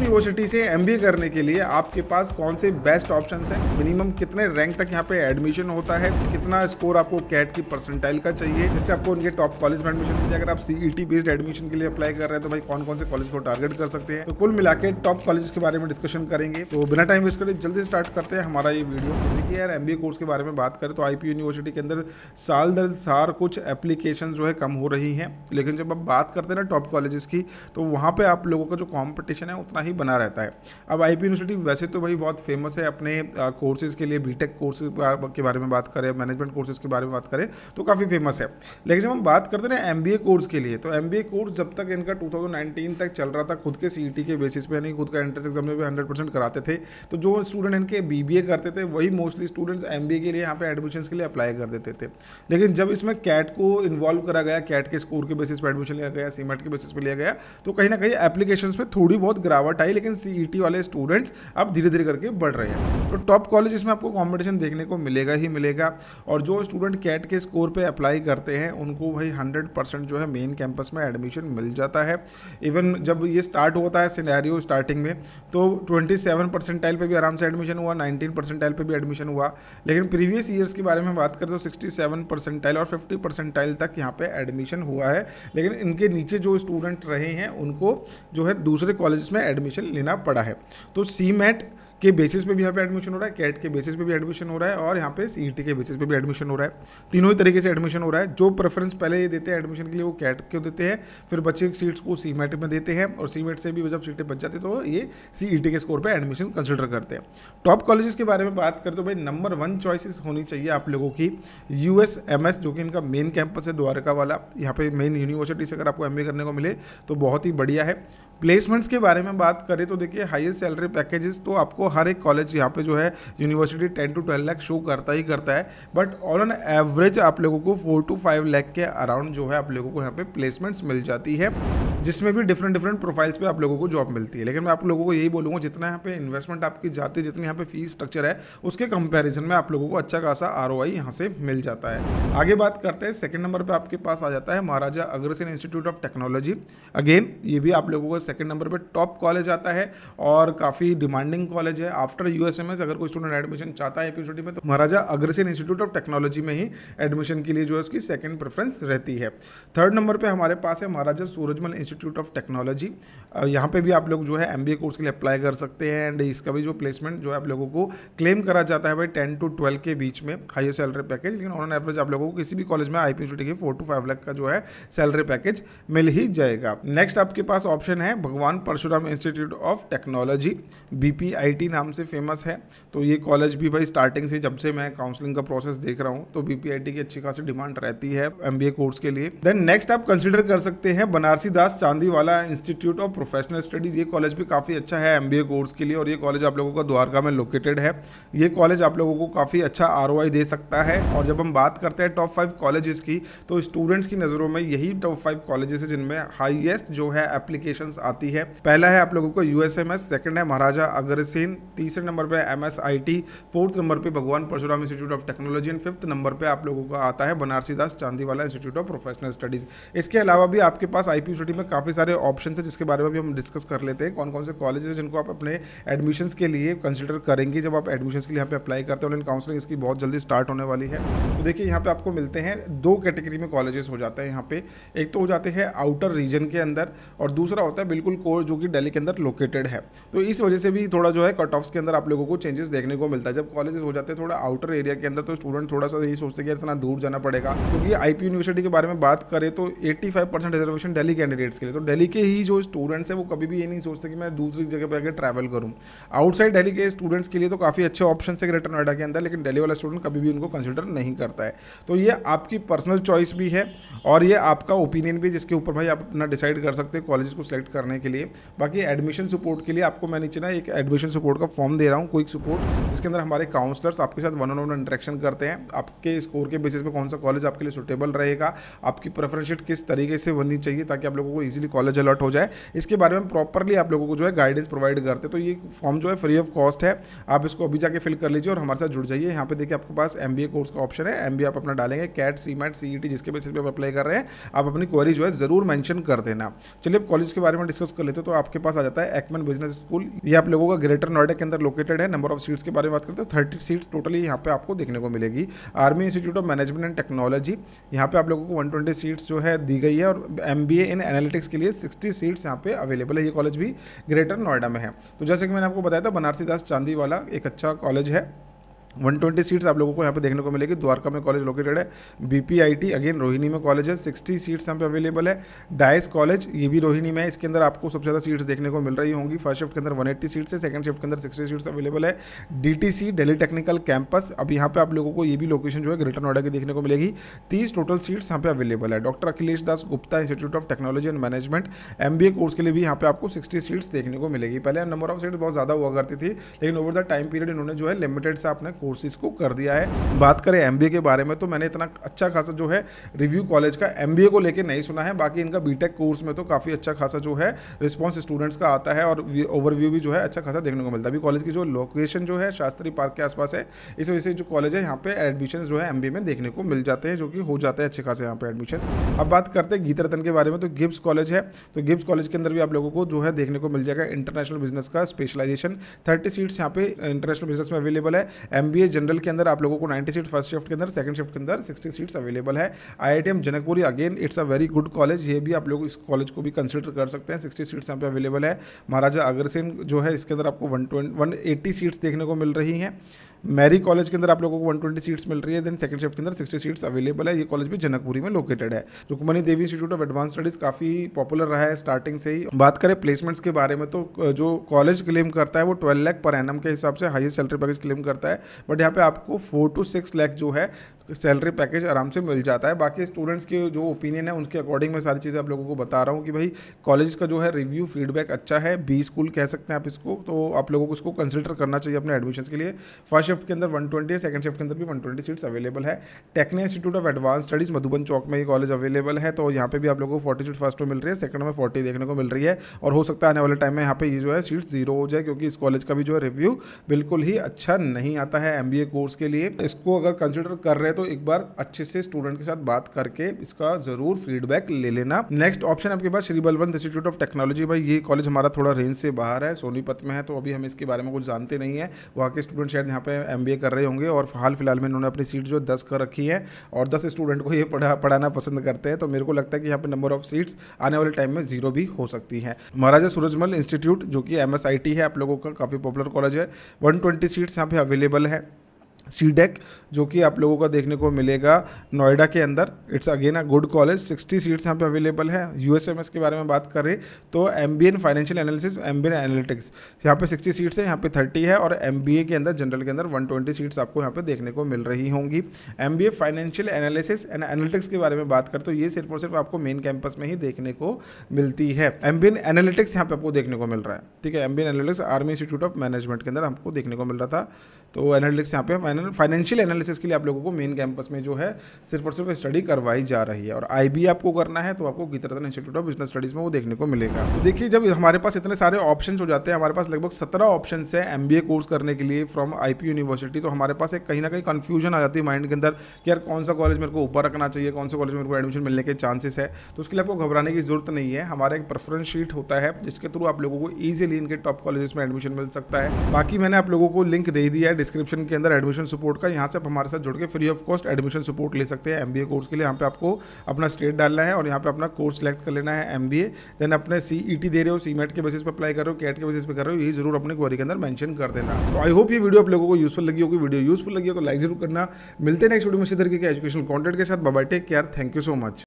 university से M करने के लिए आपके पास कौन से बेस्ट ऑप्शन हैं मिनिमम कितने रैंक तक यहाँ पे एडमिशन होता है कितना स्कोर आपको कैट की परसेंटाइल का चाहिए जिससे आपको उनके टॉप कॉलेज में एडमिशन मिल जाए अगर आप सीईटी बेस्ड एडमिशन के लिए अप्लाई कर रहे हैं तो भाई कौन कौन से कॉलेज को टारगेट कर सकते हैं तो कुल मिला टॉप कॉलेज के बारे में डिस्कशन करेंगे तो बिना टाइम वेस्ट करें जल्दी स्टार्ट करते हैं हमारा ये वीडियो देखिए यार एम कोर्स के बारे में बात करें तो आई यूनिवर्सिटी के अंदर साल दर साल कुछ एप्लीकेशन जो है कम हो रही है लेकिन जब आप बात करते हैं ना टॉप कॉलेजेस की तो वहाँ पर आप लोगों का जो कॉम्पिटिशन है उतना ही ही बना रहता है अब आई यूनिवर्सिटी वैसे तो भाई बहुत फेमस है अपने कोर्सेज़ के लिए बीटेक कोर्सेज के बारे में बात करें मैनेजमेंट कोर्सेज के बारे में बात करें तो काफ़ी फेमस है लेकिन जब हम बात करते हैं एम कोर्स के लिए तो एम कोर्स जब तक इनका टू तक चल रहा था खुद के सी e के बेसिस पे यानी खुद का एंट्रेंस एग्जाम में भी हंड्रेड कराते थे तो जो स्टूडेंट इनके बी करते थे वही मोस्टली स्टूडेंट्स एम के लिए यहाँ पर एडमिशन के लिए अप्लाई कर देते थे लेकिन जब इसमें कैट को इन्वॉल्व करा गया कैट के स्कोर के बेसिस पर एडमिशन लिया गया सीमेट के बेसिस पर लिया गया तो कहीं ना कहीं एप्लीकेशन पर थोड़ी बहुत गिरावट हटाई लेकिन सी e वाले स्टूडेंट्स अब धीरे धीरे करके बढ़ रहे हैं तो टॉप कॉलेज इसमें आपको कॉम्पिटिशन देखने को मिलेगा ही मिलेगा और जो स्टूडेंट कैट के स्कोर पर अप्लाई करते हैं उनको भाई हंड्रेड जो है मेन कैंपस में एडमिशन मिल जाता है इवन जब ये स्टार्ट होता है सिनेरियो स्टार्टिंग में तो ट्वेंटी सेवन परसेंटाइल पर भी आराम से एडमिशन हुआ नाइनटीन परसेंटाइल पर भी एडमिशन हुआ लेकिन प्रीवियस ईयर्स के बारे में बात करें तो सिक्सटी सेवन परसेंटाइल और फिफ्टी परसेंटाइल तक यहाँ पे एडमिशन हुआ है लेकिन इनके नीचे जो स्टूडेंट रहे हैं उनको जो है दूसरे कॉलेज में एडमिशन एडमिशन लेना पड़ा है तो सी मैट के बेसिस पे भी यहाँ पे एडमिशन हो रहा है कैट के बेसिस पे भी एडमिशन हो रहा है और यहाँ पे सी के बेसिस पे भी एडमिशन हो रहा है तीनों ही तरीके से एडमिशन हो रहा है जो प्रेफरेंस पहले ये देते हैं एडमिशन के लिए वो कैट को देते हैं फिर बच्चे की सीट्स को सी में देते हैं और सी से भी जब सीटें बच जाती तो ये सी के स्कोर पर एडमिशन कंसिडर करते हैं टॉप कॉलेजेस के बारे में बात करें तो भाई नंबर वन चॉइसिस होनी चाहिए आप लोगों की यू एस जो कि इनका मेन कैंपस है द्वारका वाला यहाँ पे मेन यूनिवर्सिटी से अगर आपको एम करने को मिले तो बहुत ही बढ़िया है प्लेसमेंट्स के बारे में बात करें तो देखिए हाईएस्ट सैलरी पैकेजेस तो आपको हर एक कॉलेज यहाँ पे जो है university ten to twelve lakh show करता ही करता है बट ऑन एन एवरेज आप लोगों को फोर टू फाइव लैख के अराउंड जो है आप लोगों को यहाँ पे प्लेसमेंट्स मिल जाती है जिसमें भी डिफरेंट डिफरेंट प्रोफाइल्स पे आप लोगों को जॉब मिलती है लेकिन मैं आप लोगों को यही बोलूँगा जितना यहाँ पे इन्वेस्टमेंट आपकी जाती है जितनी यहाँ पे फीस स्ट्रक्चर है उसके कंपेरिजन में आप लोगों को अच्छा खासा आर ओ यहाँ से मिल जाता है आगे बात करते हैं सेकेंड नंबर पर आपके पास आ जाता है Maharaja Agrasen Institute of Technology again ये भी आप लोगों को सेकेंड नंबर पर टॉप कॉलेज आता है और काफ़ी डिमांडिंग कॉलेज कॉलेज है आफ्टर यूएसएमएस अगर कोई स्टूडेंट एडमिशन चाहता है यूनिवर्सिटी में तो Maharaja Agrasen Institute of Technology में ही एडमिशन के लिए जो है उसकी सेकेंड प्रेफरेंस रहती है थर्ड नंबर पर हमारे पास है Maharaja Surajmal Institute of Technology यहाँ पर भी आप लोग जो है एम कोर्स के लिए अप्लाई कर सकते हैं एंड इसका भी जो प्लेसमेंट जो है आप लोगों को क्लेम करा जाता है भाई टेन टू ट्वेल्व के बीच में हाइयर सैलरी पैकेज लेकिन ऑन एवरेज आप लोगों को किसी भी कॉलेज में आई यूनिवर्सिटी के फोर टू फाइव लाख का जो है सैलरी पैकेज मिल ही जाएगा नेक्स्ट आपके पास ऑप्शन है Bhagwan Parshuram Institute of Technology B नाम से फेमस है तो ये कॉलेज भी भाई स्टार्टिंग से जब से मैं काउंसलिंग का प्रोसेस देख रहा हूँ तो बीपीआईटी की अच्छी खासी डिमांड रहती है एम कोर्स के लिए देन नेक्स्ट आप कंसिडर कर सकते हैं Banarsi Das Chandiwala Institute of Professional Studies ये कॉलेज भी काफ़ी अच्छा है एम कोर्स के लिए और ये कॉलेज आप लोगों का द्वारका में लोकेटेड है ये कॉलेज आप लोगों को काफ़ी अच्छा आर दे सकता है और जब हम बात करते हैं टॉप फाइव कॉलेजेस की तो स्टूडेंट्स की नज़रों में यही टॉप फाइव कॉलेजेस है जिनमें हाइएस्ट जो है एप्लीकेशन आती है पहला है आप लोगों को यूएसएमएस सेकंड है महाराजा अग्रसेन तीसरे नंबर पे M S I T fourth number पे Bhagwan Parshuram Institute of Technology and fifth number पे आप लोगों का आता है Banarsi Das Chandiwala Institute of Professional Studies इसके अलावा भी आपके पास आई पी में काफ़ी सारे ऑप्शन है जिसके बारे में भी हम डिस्कस कर लेते हैं कौन कौन से कॉलेज है जिनको आप अपने एडमिशन के लिए कंसिडर करेंगे जब आप एडमिशन के लिए यहाँ पे अप्लाई करते हैं ऑनलाइन काउंसलिंग इसकी बहुत जल्दी स्टार्ट होने वाली है तो देखिए यहाँ पे आपको मिलते हैं दो कैटेगरी में कॉलेजेस हो जाते हैं यहाँ पे एक तो हो जाते हैं आउटर रीजन के अंदर और दूसरा होता है बिल्कुल कोर जो कि दिल्ली के अंदर लोकेटेड है तो इस वजह से भी थोड़ा जो है कट ऑफ्स के अंदर आप लोगों को चेंजेस देखने को मिलता है जब कॉलेजेस हो जाते हैं थोड़ा आउटर एरिया के अंदर तो स्टूडेंट थोड़ा सा यही सोचते कि इतना दूर जाना पड़ेगा क्योंकि आईपी यूनिवर्सिटी के बारे में बात करें तो एट्टी रिजर्वेशन डेली कैंडिडेट्स के लिए तो डेली के ही जो स्टूडेंट्स हैं वो कभी भी ये नहीं सोचते कि मैं दूसरी जगह पर आगे ट्रैवल करूँ आउटसाइड डेली के स्टूडेंट्स के लिए तो काफ़ी अच्छे ऑप्शन है ग्रेटर नोएडा के अंदर लेकिन डेली वाला स्टूडेंट कभी भी उनको कंसिडर नहीं करता है तो ये आपकी पर्सनल चॉइस भी है और ये आपका ओपिनियन भी जिसके ऊपर भाई आप अपना डिसाइड कर सकते हैं कॉलेज को सिलेक्ट करने के लिए बाकी एडमिशन सपोर्ट के लिए आपको मैं नीचे ना एक एडमिशन सपोर्ट सपोर्ट का फॉर्म दे रहा हूँ क्विक सपोर्ट जिसके अंदर हमारे काउंसलर्स आपके साथ वन ऑन वन इंटरेक्शन करते हैं आपके स्कोर के बेसिस पे कौन सा कॉलेज आपके लिए सुटेबल रहेगा आपकी प्रेफरेंस शीट किस तरीके से बननी चाहिए ताकि आप लोगों को ईजिली कॉलेज अलर्ट हो जाए इसके बारे में प्रॉपरली आप लोगों को जो है गाइडेंस प्रोवाइड करते हैं तो ये फॉर्म जो है फ्री ऑफ कॉस्ट है आप इसको अभी जाके फिल कर लीजिए और हमारे साथ जुड़ जाइए यहाँ पे देखिए आपके पास एम कोर्स का ऑप्शन है एम आप अपना डालेंगे कैट सी मैट जिसके बेसिस पर आप अप्लाई कर रहे हैं आप अपनी क्वारी जो है ज़रूर मैंशन कर देना चलिए अब कॉलेज के बारे में डिस्कस कर लेते हो तो आपके पास आ जाता है एक्मन बिजनेस स्कूल ये आप लोगों का ग्रेटर नोएडा के अंदर लोकेटेड है नंबर ऑफ सीट्स के बारे में बात करते हैं थर्टी सीट्स टोटली यहाँ पे आपको देखने को मिलेगी Army Institute of Management and Technology यहाँ पे आप लोगों को 120 सीट्स जो है दी गई है और एम इन एनालिटिक्स के लिए 60 सीट्स यहाँ पे अवेलेबल है ये कॉलेज भी ग्रेटर नोएडा में है तो जैसे कि मैंने आपको बताया था बनारसी दास चांदी वाला एक अच्छा कॉलेज है वन ट्वेंटी सीट्स आप लोगों को यहाँ पे देखने को मिलेगी द्वारका में कॉलेज लोकेटेड है बीपीआईटी अगेन रोहिणी में कॉलेज है सिक्सटी सीट्स यहाँ पे अवेलेबल है डाइस कॉलेज ये भी रोहिणी में है इसके अंदर आपको सबसे ज़्यादा सीट्स देखने को मिल रही होंगी फर्स्ट शिफ्ट के अंदर वन एट्टी सीट्स है सेकंड शिफ्ट के अंदर सिक्सटी सीट्स अवेलेबल है सी डेली टेक्निकल कैंपस अब यहाँ पर आप लोगों को ये भी लोकेशन जो है ग्रेटर नोएडा की देखने को मिलेगी तीस टोटल सीट्स यहाँ पे अवेलेबल है doctor Akhilesh Das Gupta Institute of Technology and Management M course के लिए भी यहाँ पे आपको सिक्सटी सीट्स देखने को मिलेगी पहले नंबर ऑफ सीट्स बहुत ज़्यादा हुआ करती थी लेकिन ओवर द टाइम पीरियड इन्होंने जो है लिमिटेड से अपने कोर्सेज को कर दिया है बात करें एम के बारे में तो मैंने इतना अच्छा खासा जो है रिव्यू कॉलेज का एम को लेकर नहीं सुना है बाकी इनका बी कोर्स में तो काफ़ी अच्छा खासा जो है रिस्पॉन्स स्टूडेंट्स का आता है और ओवरव्यू भी जो है अच्छा खासा देखने को मिलता है अभी कॉलेज की जो लोकेशन जो है शास्त्री पार्क के आसपास है इस वजह से जो कॉलेज है यहाँ पे एडमिशन जो है एम में देखने को मिल जाते हैं जो कि हो जाते हैं अच्छे खासे यहाँ पे एडमिशन अब बात करते हैं गीता रतन के बारे में तो गिब्स कॉलेज है तो गिब्स कॉलेज के अंदर भी आप लोगों को जो है देखने को मिल जाएगा इंटरनेशनल बिजनेस का स्पेशलाइजेशन थर्टी सीट्स यहाँ पे इंटरनेशनल बिजनेस में अवेलेबल है एम एम जनरल के अंदर आप लोगों को नाइन्टी सीट फर्स्ट शिफ्ट के अंदर सेकंड शिफ्ट के अंदर सिक्सटी सीट्स अवेलेबल है I Janakpuri again it's a very good college ये भी आप लोग इस कॉलेज को भी कंसिडर कर सकते हैं सिक्सटी सीट्स यहाँ पे अवेलेबल है महाराजा अग्रसेन जो है इसके अंदर आपको वन ट्वेंटी सीट्स देखने को मिल रही हैं मैरी कॉलेज के अंदर आप लोगों को 120 सीट्स मिल रही है देन सेकंड शिफ्ट के अंदर 60 सीट्स अवेलेबल है ये कॉलेज भी जनकपुरी में लोकेटेड है Rukmani Devi Institute of Advance Studies काफ़ी पॉपुलर रहा है स्टार्टिंग से ही बात करें प्लेसमेंट्स के बारे में तो जो कॉलेज क्लेम करता है वो ट्वेल्व लैख पर एनम के हिसाब से हाइस्ट सैलरी पैकेज क्लेम करता है बट यहाँ पे आपको फोर टू सिक्स लैख जो है सैलरी पैकेज आराम से मिल जाता है बाकी स्टूडेंट्स के जो ओपिनियन है उनके अकॉर्डिंग मैं सारी चीज़ें आप लोगों को बता रहा हूँ कि भाई कॉलेज का जो है रिव्यू फीडबैक अच्छा है बी स्कूल कह सकते हैं आप इसको तो आप लोगों को इसको कंसिडर करना चाहिए अपने एडमिशन के लिए फर्स्ट शिफ्ट के अंदर वन ट्वेंटी सेकंड शिफ्ट के अंदर भी वन ट्वेंटी सीट्स अवेलेबल है technique institute of advance studies Madhuban Chowk में ये कॉलेज अवेलेबल है तो यहाँ पर भी आप लोगों को फोर्टी सीट फर्स्ट में मिल रही है सेकंड में फोर्टी देखने को मिल रही है और हो सकता है आने वाले टाइम में यहाँ पर ये जो है सीट जीरो हो जाए क्योंकि इस कॉलेज का भी जो है रिव्यू बिल्कुल ही अच्छा नहीं आता है है एम कोर्स के लिए इसको अगर कंसिडर कर रहे हैं तो एक बार अच्छे से स्टूडेंट के साथ बात करके इसका जरूर फीडबैक ले लेना नेक्स्ट ऑप्शन आपके पास Shri Balwant Institute of Technology भाई ये कॉलेज हमारा थोड़ा रेंज से बाहर है सोनीपत में है तो अभी हम इसके बारे में कुछ जानते नहीं है वहाँ के स्टूडेंट शायद यहाँ पे एम कर रहे होंगे और हाल फिलहाल में इन्होंने अपनी सीट जो दस कर रखी है और दस स्टूडेंट को ये पढ़ा पढ़ाना पसंद करते हैं तो मेरे को लगता है कि यहाँ पे नंबर ऑफ सीट्स आने वाले टाइम में जीरो भी हो सकती है महाराजा सूरजमल इंस्टीट्यूट जो कि एम है आप लोगों का काफ़ी पॉपुलर कॉलेज है वन सीट्स यहाँ पे अवेलेबल है there सी डेक जो कि आप लोगों का देखने को मिलेगा नोएडा के अंदर it's again a good college 60 seats यहाँ पे अवेलेबल है यूएसएमएस के बारे में बात करें तो M B N financial analysis M B N analytics यहाँ पे 60 सीट्स है यहाँ पे 30 है और एम बी ए के अंदर जनरल के अंदर 120 सीट्स आपको यहाँ पे देखने को मिल रही होंगी M B A financial analysis and analytics के बारे में बात करें तो ये सिर्फ और सिर्फ आपको मेन कैंपस में ही देखने को मिलती है एम बी एन एनालिटिक्स यहाँ पे आपको देखने को मिल रहा है ठीक है M B N analytics Army Institute of Management के अंदर हमको देखने को मिल रहा था तो एनालिटिक्स यहाँ पे फाइनेंशियल एनालिसिस के लिए आप लोगों को मेन कैंपस में जो है सिर्फ और सिर्फ स्टडी करवाई जा रही है और आई आपको करना है तो आपको Gitarattan Institute of Business Studies में वो देखने को मिलेगा तो देखिए जब हमारे पास इतने सारे ऑप्शन हो जाते हैं हमारे पास लगभग सत्रह ऑप्शन है एम कोर्स करने के लिए फ्रॉम आई यूनिवर्सिटी तो हमारे पास एक कहीं ना कहीं कन्फ्यूजन आ जाती है माइंड के अंदर कि यार कौन सा कॉलेज मेरे को ऊपर रखना चाहिए कौन सा कॉलेज मेरे को एडमिशन मिलने के चांसेस है तो उसके लिए आपको घबराने की जरूरत नहीं है हमारा एक प्रेफरेंस शीट होता है जिसके थ्रू आप लोगों को ईजिली इनके टॉप कॉलेज में एडमिशन मिल सकता है बाकी मैंने आप लोगों को लिंक दे दिया है डिस्क्रिप्शन के अंदर एडमिशन सपोर्ट का यहाँ से आप हमारे साथ जुड़ के free of cost admission support ले सकते हैं एम कोर्स के लिए यहाँ पे आपको अपना स्टेट डालना है और यहाँ पे अपना कोर्स सेलेक्ट कर लेना है एम देन अपने सी e दे रहे हो सी के बेसिस पर अप्लाई कर रहे हो कैट के बेसिस पर कर रहे हो ये जरूर अपने क्वारी के अंदर मैंशन कर देना तो आई होप ये वीडियो आप लोगों को यूजफुल लगी होगी वीडियो यूजफुल लगी हो तो लाइक जरूर करना मिलते हैं नेक्स्ट वीडियो में इसी के एजुकेशन कॉन्टेंट के साथ Baba take care thank you so much